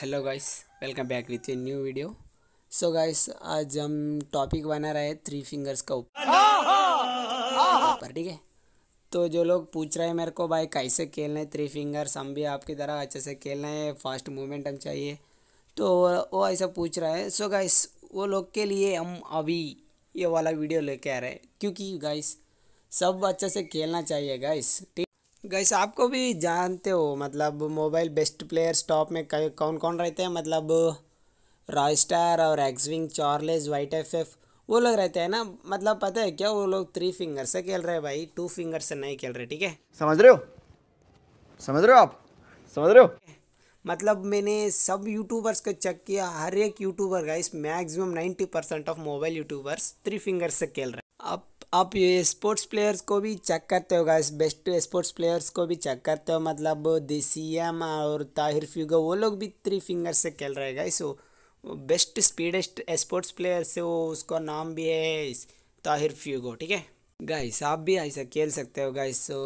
hello guys welcome back with a new video so guys आज हम topic बना रहे हैं थ्री फिंगर्स का ऊपर ठीक है तो जो लोग पूछ रहे हैं मेरे को भाई कैसे खेलना है थ्री फिंगर्स हम भी आपकी तरह अच्छे से खेलना है फास्ट मूवमेंट हम चाहिए तो वो ऐसा पूछ रहा है सो so गाइस वो लोग के लिए हम अभी ये वाला वीडियो लेके आ रहे हैं क्योंकि गाइस सब अच्छे से खेलना चाहिए गाइस ठीक गैस आपको भी जानते हो मतलब मोबाइल बेस्ट प्लेयर स्टॉप में कौन कौन रहते हैं मतलब रॉय स्टार और एक्सविंग चार्लेज वाइट एफ एफ वो लोग रहते हैं ना मतलब पता है क्या वो लोग थ्री फिंगर से खेल रहे हैं भाई टू फिंगर से नहीं खेल रहे ठीक है समझ रहे हो समझ रहे हो आप समझ रहे हो मतलब मैंने सब यूट्यूबर्स को चेक किया हर एक यूट्यूबर का इस maximum ninety percent of mobile YouTubers three fingers से खेल रहे हैं अब आप ये स्पोर्ट्स प्लेयर्स को भी चेक करते हो गाइस बेस्ट स्पोर्ट्स प्लेयर्स को भी चेक करते हो मतलब एम और ताहिर फ्यूगो वो लोग भी थ्री फिंगर से खेल रहे गाइस वो बेस्ट स्पीडेस्ट स्पोर्ट्स प्लेयर से वो उसका नाम भी है ताहिर फ्यूगो ठीक है गाइस आप भी ऐसा खेल सकते हो गाइस सो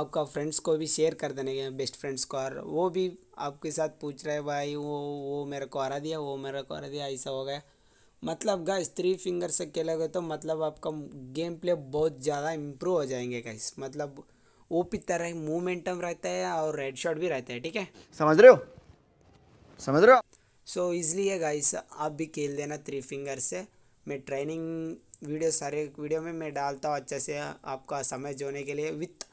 आपका फ्रेंड्स को भी शेयर कर देने के बेस्ट फ्रेंड्स को और वो भी आपके साथ पूछ रहे भाई वो वो मेरे को हरा दिया वो मेरे को हरा दिया ऐसा हो गया मतलब गाइस थ्री फिंगर से खेलोगे तो मतलब आपका गेम प्ले बहुत ज़्यादा इम्प्रूव हो जाएंगे गाइस मतलब वो भी तरह मोमेंटम रहता है और रेड शॉट भी रहता है ठीक है समझ रहे हो समझ रहे हो सो इजली है गाइस आप भी खेल देना थ्री फिंगर से मैं ट्रेनिंग वीडियो सारे वीडियो में मैं डालता हूँ अच्छे से आपका समझ होने के लिए विथ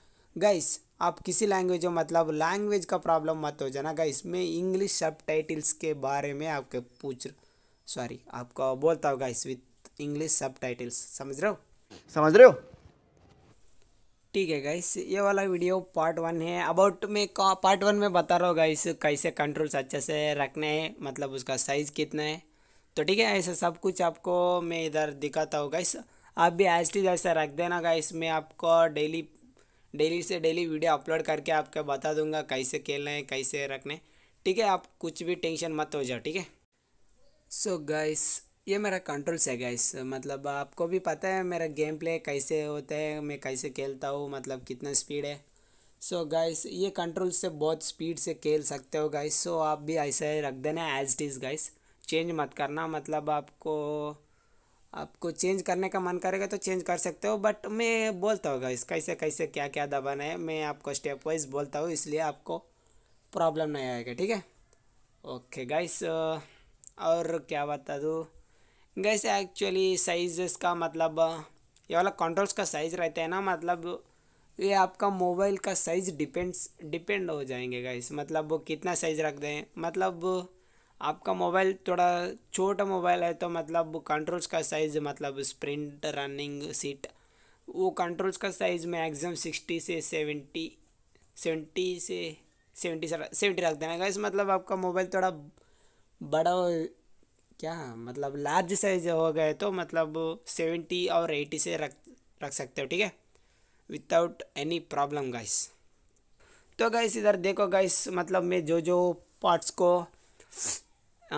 गाइस आप किसी लैंग्वेज हो मतलब लैंग्वेज का प्रॉब्लम मत हो जाना गाइस मैं इंग्लिश सब टाइटल्स के बारे में आपके पूछ रहा सॉरी आपको बोलता हूँ guys with English subtitles समझ रहे हो समझ रहे हो ठीक है गाइस ये वाला वीडियो पार्ट वन है अबाउट में पार्ट वन में बता रहा हूँ गाइस कैसे कंट्रोल्स अच्छे से रखने हैं मतलब उसका साइज़ कितना है तो ठीक है ऐसा सब कुछ आपको मैं इधर दिखाता हूँ गाइस आप भी एस टी जैसा रख देना गाइस मैं आपको डेली डेली से डेली वीडियो अपलोड करके आपको बता दूंगा कैसे खेलना है कैसे रखने ठीक है आप कुछ भी टेंशन मत हो जाओ ठीक है सो so गाइस ये मेरा कंट्रोल्स है गाइस मतलब आपको भी पता है मेरा गेम प्ले कैसे होता है मैं कैसे खेलता हूँ मतलब कितना स्पीड है सो so गाइस ये कंट्रोल से बहुत स्पीड से खेल सकते हो गाइस सो so आप भी ऐसे ही रख देना as it is guys change मत करना मतलब आपको आपको चेंज करने का मन करेगा तो चेंज कर सकते हो बट मैं बोलता हूँ गाइस कैसे कैसे क्या क्या दबाना है मैं आपको स्टेप वाइज बोलता हूँ इसलिए आपको प्रॉब्लम नहीं आएगा ठीक है ओके गाइस और क्या बता दूँ गैस एक्चुअली साइज़ का मतलब ये वाला कंट्रोल्स का साइज़ रहता है ना मतलब ये आपका मोबाइल का साइज़ डिपेंड्स डिपेंड हो जाएंगे गैस मतलब वो कितना साइज़ रख दें मतलब आपका मोबाइल थोड़ा छोटा मोबाइल है तो मतलब कंट्रोल्स का साइज़ मतलब स्प्रिंट रनिंग सीट वो कंट्रोल्स का साइज़ एग्जाम सिक्सटी से सेवेंटी सेवेंटी से सेवेंटी सेवेंटी रख देना गैस मतलब आपका मोबाइल थोड़ा बड़ा क्या मतलब लार्ज साइज हो गए तो मतलब सेवेंटी और एटी से रख रख सकते हो ठीक है विदाउट एनी प्रॉब्लम गाइस तो गाइस इधर देखो गाइस मतलब मैं जो जो पार्ट्स को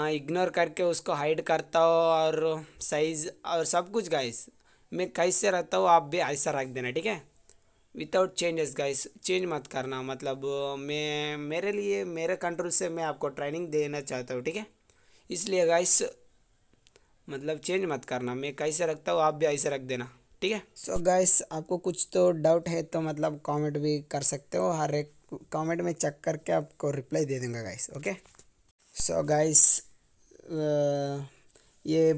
इग्नोर करके उसको हाइड करता हूँ और साइज़ और सब कुछ गाइस मैं कैसे रहता हूँ आप भी ऐसा रख देना ठीक है विदाउट चेंजेस गाइस चेंज मत करना मतलब मैं मेरे लिए मेरे कंट्रोल से मैं आपको ट्रेनिंग देना चाहता हूँ ठीक है इसलिए गाइस मतलब चेंज मत करना मैं कैसे रखता हूँ आप भी ऐसे रख देना ठीक है सो गाइस आपको कुछ तो डाउट है तो मतलब कमेंट भी कर सकते हो हर एक कमेंट में चेक करके आपको रिप्लाई दे दूँगा गाइस ओके सो गाइस ये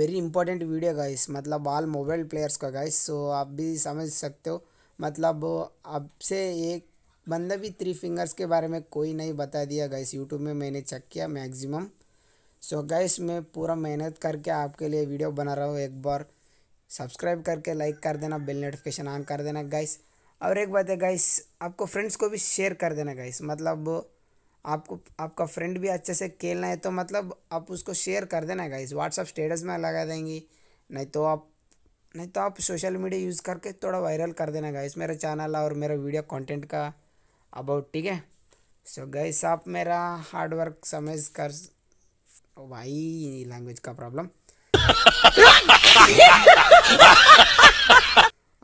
वेरी इंपॉर्टेंट वीडियो गाइस मतलब ऑल मोबाइल प्लेयर्स का गाइस सो आप भी समझ सकते हो मतलब आपसे एक बंदा भी थ्री फिंगर्स के बारे में कोई नहीं बता दिया गैस यूट्यूब में मैंने चेक किया मैक्सिमम सो गैस मैं पूरा मेहनत करके आपके लिए वीडियो बना रहा हूँ एक बार सब्सक्राइब करके लाइक कर देना बेल नोटिफिकेशन ऑन कर देना गाइस और एक बात है गाइस आपको फ्रेंड्स को भी शेयर कर देना गाइस मतलब आपको आपका फ्रेंड भी अच्छे से खेलना है तो मतलब आप उसको शेयर कर देना गाइस व्हाट्सअप स्टेटस में लगा देंगी नहीं तो आप नहीं तो आप सोशल मीडिया यूज़ करके थोड़ा वायरल कर देना गाइस मेरा चैनल और मेरा वीडियो कंटेंट का अबाउट ठीक है सो गाइस आप मेरा हार्ड वर्क समझ कर ओ भाई लैंग्वेज का प्रॉब्लम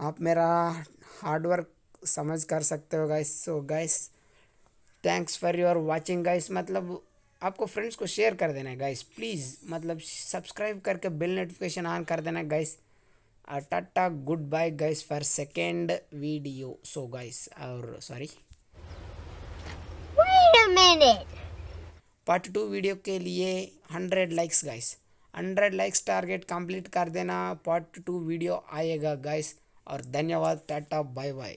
आप मेरा हार्ड वर्क समझ कर सकते हो guys so guys thanks for your watching guys मतलब आपको फ्रेंड्स को शेयर कर देना है गाइस प्लीज़ मतलब सब्सक्राइब करके बिल नोटिफिकेशन ऑन कर देना है guys tata good bye guys for second video so guys और सॉरी पार्ट टू वीडियो के लिए hundred likes guys hundred likes target complete कर देना पार्ट टू वीडियो आएगा गाइस और धन्यवाद टाटा बाय बाय